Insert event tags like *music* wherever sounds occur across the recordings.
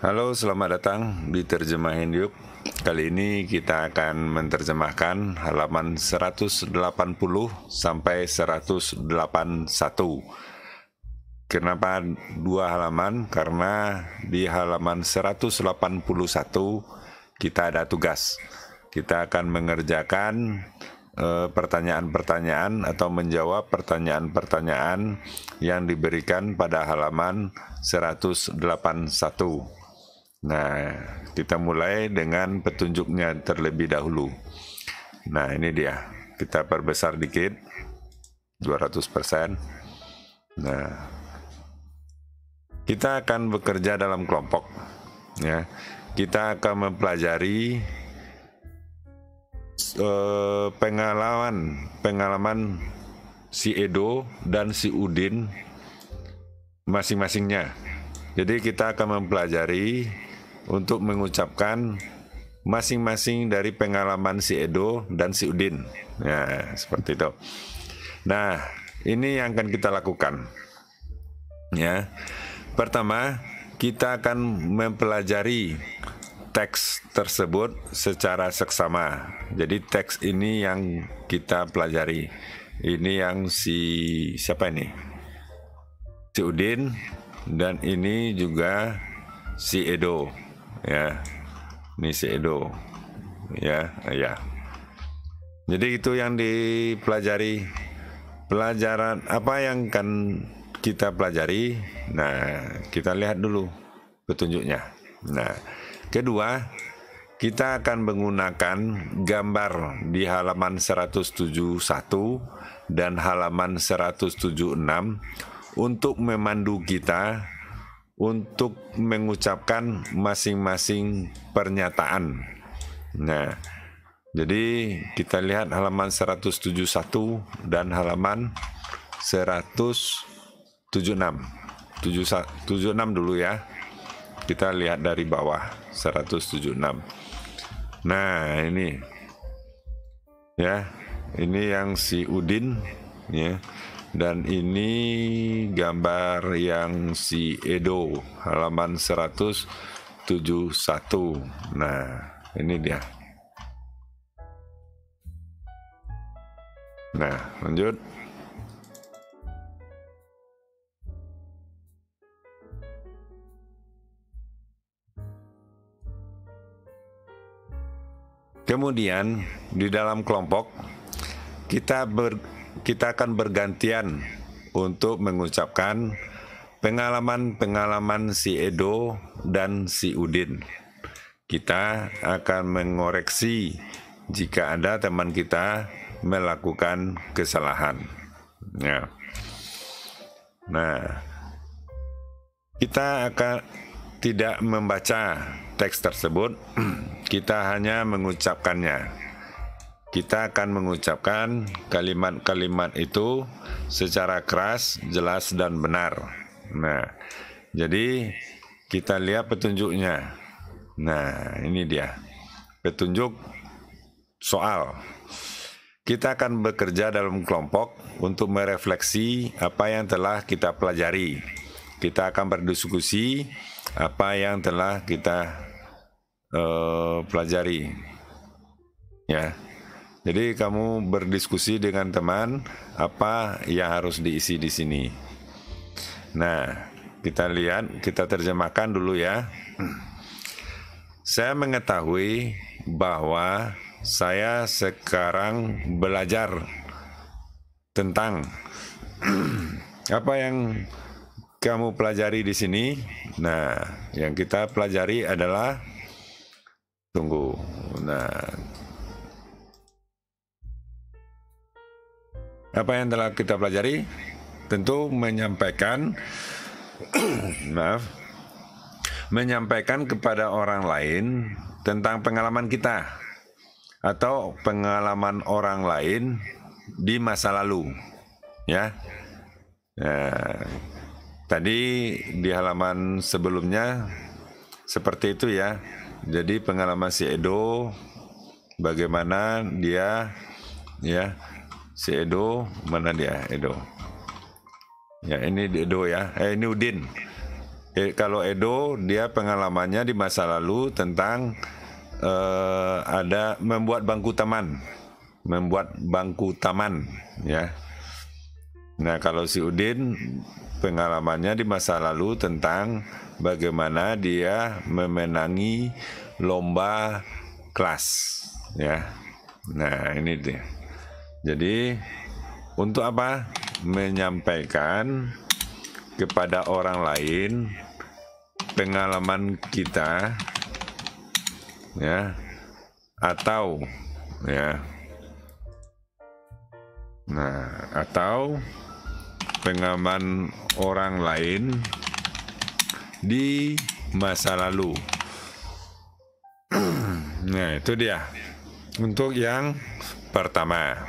Halo, selamat datang di Terjemahin Yuk. Kali ini kita akan menerjemahkan halaman 180 sampai 181. Kenapa dua halaman? Karena di halaman 181 kita ada tugas. Kita akan mengerjakan eh, pertanyaan-pertanyaan atau menjawab pertanyaan-pertanyaan yang diberikan pada halaman 181. Nah, kita mulai dengan petunjuknya terlebih dahulu. Nah, ini dia. Kita perbesar dikit. 200%. Nah, kita akan bekerja dalam kelompok. Ya. Kita akan mempelajari uh, pengalaman pengalaman si Edo dan si Udin masing-masingnya. Jadi kita akan mempelajari untuk mengucapkan masing-masing dari pengalaman si Edo dan si Udin. Ya, seperti itu. Nah, ini yang akan kita lakukan. Ya. Pertama, kita akan mempelajari teks tersebut secara seksama. Jadi teks ini yang kita pelajari. Ini yang si siapa ini? Si Udin dan ini juga si Edo ya ini si Edo ya ya jadi itu yang dipelajari pelajaran apa yang kan kita pelajari nah kita lihat dulu petunjuknya nah kedua kita akan menggunakan gambar di halaman 171 dan halaman 176 untuk memandu kita untuk mengucapkan masing-masing pernyataan. Nah, jadi kita lihat halaman 171 dan halaman 176. 76 dulu ya. Kita lihat dari bawah 176. Nah, ini. Ya, ini yang si Udin ya. Dan ini gambar yang si Edo halaman 171. Nah, ini dia. Nah, lanjut. Kemudian di dalam kelompok kita ber, kita akan bergantian untuk mengucapkan pengalaman-pengalaman si Edo dan si Udin. Kita akan mengoreksi jika ada teman kita melakukan kesalahan. Ya. Nah, kita akan tidak membaca teks tersebut, *clears throat* kita hanya mengucapkannya kita akan mengucapkan kalimat-kalimat itu secara keras, jelas dan benar. Nah, jadi kita lihat petunjuknya. Nah, ini dia. Petunjuk soal. Kita akan bekerja dalam kelompok untuk merefleksi apa yang telah kita pelajari. Kita akan berdiskusi apa yang telah kita uh, pelajari. Ya. Jadi kamu berdiskusi dengan teman apa yang harus diisi di sini. Nah, kita lihat, kita terjemahkan dulu ya. Saya mengetahui bahwa saya sekarang belajar tentang *clears throat* apa yang kamu pelajari di sini. Nah, yang kita pelajari adalah tunggu. Nah, Apa yang telah kita pelajari tentu menyampaikan *coughs* maaf menyampaikan kepada orang lain tentang pengalaman kita atau pengalaman orang lain di masa lalu ya nah, tadi di halaman sebelumnya seperti itu ya jadi pengalaman si Edo bagaimana dia ya Si Edo, mana dia Edo? Ya ini Edo ya, eh ini Udin. Eh, kalau Edo dia pengalamannya di masa lalu tentang eh, ada membuat bangku taman, membuat bangku taman ya. Nah kalau si Udin pengalamannya di masa lalu tentang bagaimana dia memenangi lomba kelas ya. Nah ini dia. Jadi untuk apa? Menyampaikan kepada orang lain pengalaman kita ya atau ya nah atau pengalaman orang lain di masa lalu. *clears throat* nah, itu dia. Untuk yang pertama.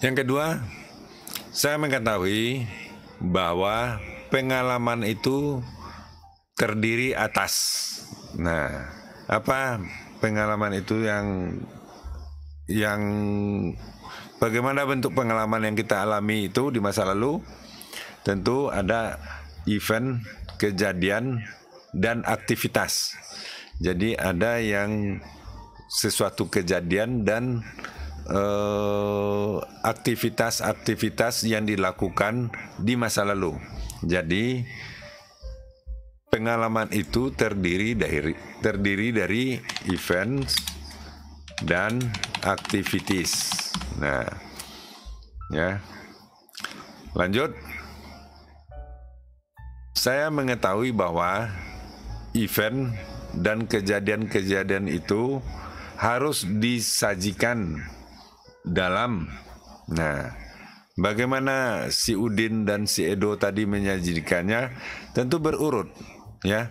Yang kedua, saya mengetahui bahwa pengalaman itu terdiri atas. Nah, apa pengalaman itu yang yang bagaimana bentuk pengalaman yang kita alami itu di masa lalu? Tentu ada event, kejadian dan aktivitas. Jadi ada yang sesuatu kejadian dan Eh, aktivitas-aktivitas uh, yang dilakukan di masa lalu. Jadi pengalaman itu terdiri dari terdiri dari events dan activities. Nah, ya. Lanjut. Saya mengetahui bahwa event dan kejadian-kejadian itu harus disajikan dalam. Nah, bagaimana si Udin dan si Edo tadi menyajikannya tentu berurut ya.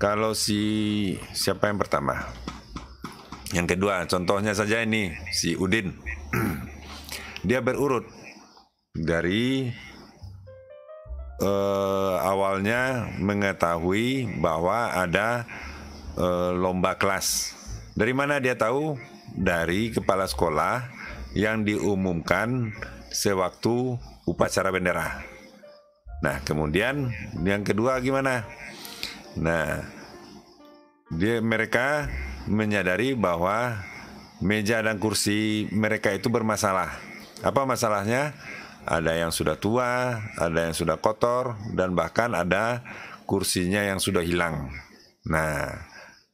Kalau si siapa yang pertama? Yang kedua, contohnya saja ini si Udin. *clears throat* Dia berurut dari eh, awalnya mengetahui bahwa ada eh, lomba kelas dari mana dia tahu? Dari kepala sekolah yang diumumkan sewaktu upacara bendera. Nah, kemudian yang kedua gimana? Nah, dia mereka menyadari bahwa meja dan kursi mereka itu bermasalah. Apa masalahnya? Ada yang sudah tua, ada yang sudah kotor, dan bahkan ada kursinya yang sudah hilang. Nah,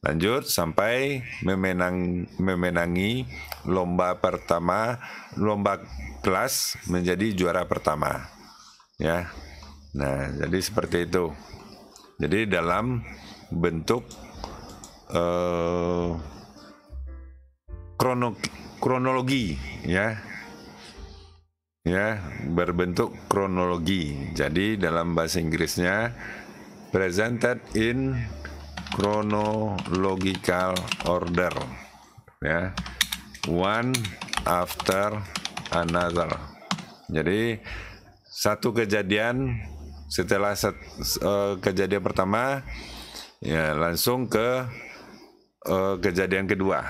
Lanjut sampai memenang, memenangi lomba pertama, lomba kelas menjadi juara pertama. Ya. Nah, jadi seperti itu. Jadi dalam bentuk uh, krono, kronologi ya. Ya, berbentuk kronologi. Jadi dalam bahasa Inggrisnya presented in chronological order ya one after another jadi satu kejadian setelah set, uh, kejadian pertama ya langsung ke uh, kejadian kedua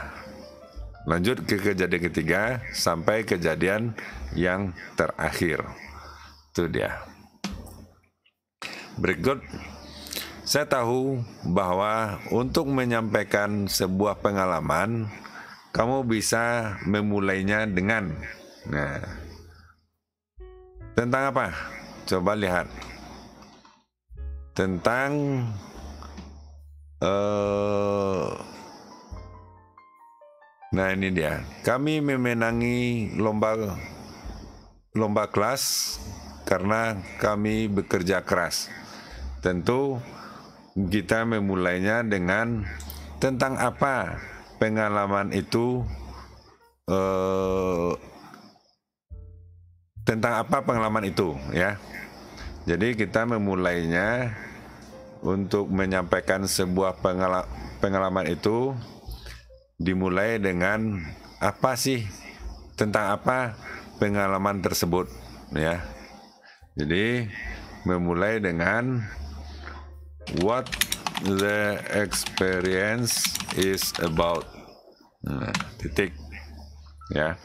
lanjut ke kejadian ketiga sampai kejadian yang terakhir itu dia berikut saya tahu bahwa untuk menyampaikan sebuah pengalaman, kamu bisa memulainya dengan nah, tentang apa? Coba lihat tentang uh, nah ini dia. Kami memenangi lomba lomba kelas karena kami bekerja keras. Tentu kita memulainya dengan tentang apa pengalaman itu eh, tentang apa pengalaman itu ya. Jadi kita memulainya untuk menyampaikan sebuah pengala pengalaman itu dimulai dengan apa sih tentang apa pengalaman tersebut ya. Jadi memulai dengan what the experience is about. Nah, titik. Ya.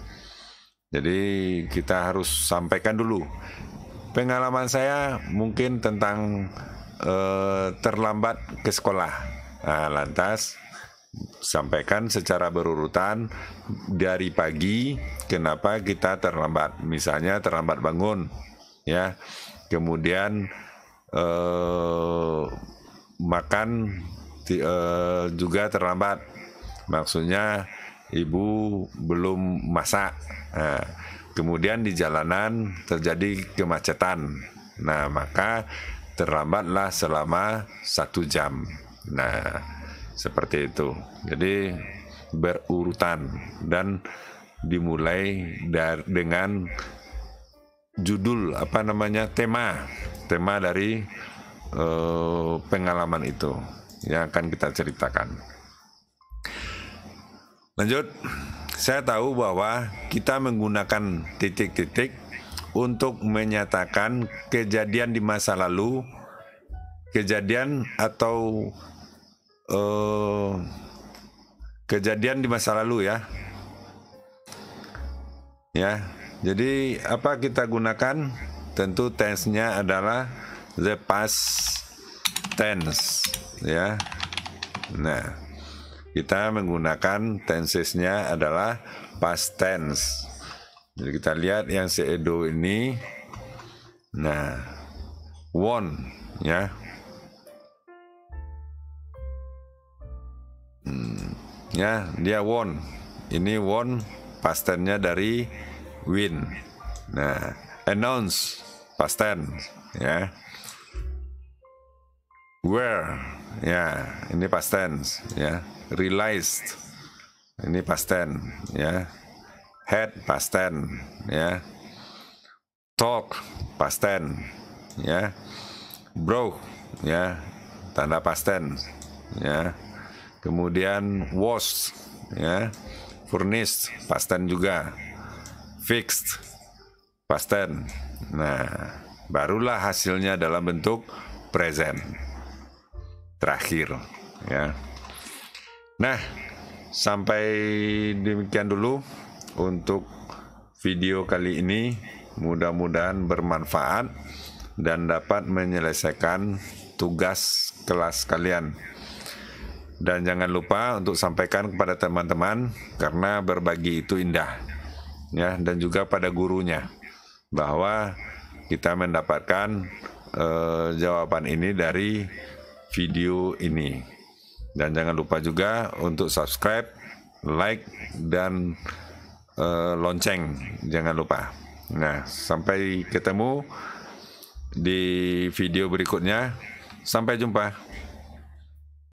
Jadi kita harus sampaikan dulu. Pengalaman saya mungkin tentang eh, terlambat ke sekolah. Nah, lantas sampaikan secara berurutan dari pagi kenapa kita terlambat misalnya terlambat bangun ya kemudian eh, makan uh, juga terlambat. Maksudnya ibu belum masak. Nah, kemudian di jalanan terjadi kemacetan. Nah, maka terlambatlah selama satu jam. Nah, seperti itu. Jadi berurutan dan dimulai dari dengan judul apa namanya tema tema dari eh, pengalaman itu yang akan kita ceritakan. Lanjut, saya tahu bahwa kita menggunakan titik-titik untuk menyatakan kejadian di masa lalu, kejadian atau eh, kejadian di masa lalu ya. Ya, jadi apa kita gunakan? Tentu tensnya adalah the past tense ya. Nah, kita menggunakan tensesnya adalah past tense. Jadi kita lihat yang seedo ini nah won ya. Hmm, ya, dia won. Ini won past tense-nya dari win. Nah, announce past tense ya. Where, ya yeah, ini past tense ya yeah. realized ini past tense ya yeah. had past tense ya talk past tense ya Bro, ya tanda past tense ya kemudian was ya furnished past tense juga fixed past tense nah barulah hasilnya dalam bentuk present terakhir ya. Nah, sampai demikian dulu untuk video kali ini. Mudah-mudahan bermanfaat dan dapat menyelesaikan tugas kelas kalian. Dan jangan lupa untuk sampaikan kepada teman-teman karena berbagi itu indah. Ya, dan juga pada gurunya bahwa kita mendapatkan eh, jawaban ini dari video ini. Dan jangan lupa juga untuk subscribe, like, dan uh, lonceng. Jangan lupa. Nah, sampai ketemu di video berikutnya. Sampai jumpa.